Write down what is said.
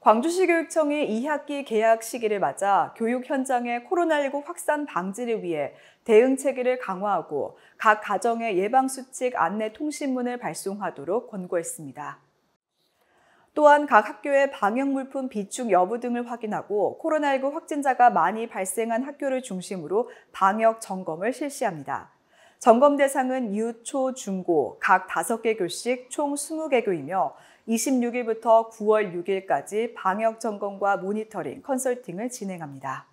광주시 교육청이 2학기 개학 시기를 맞아 교육 현장의 코로나19 확산 방지를 위해 대응 체계를 강화하고 각가정의 예방수칙 안내 통신문을 발송하도록 권고했습니다. 또한 각 학교의 방역물품 비축 여부 등을 확인하고 코로나19 확진자가 많이 발생한 학교를 중심으로 방역 점검을 실시합니다. 점검 대상은 유, 초, 중, 고각 5개 교씩 총 20개 교이며 26일부터 9월 6일까지 방역 점검과 모니터링, 컨설팅을 진행합니다.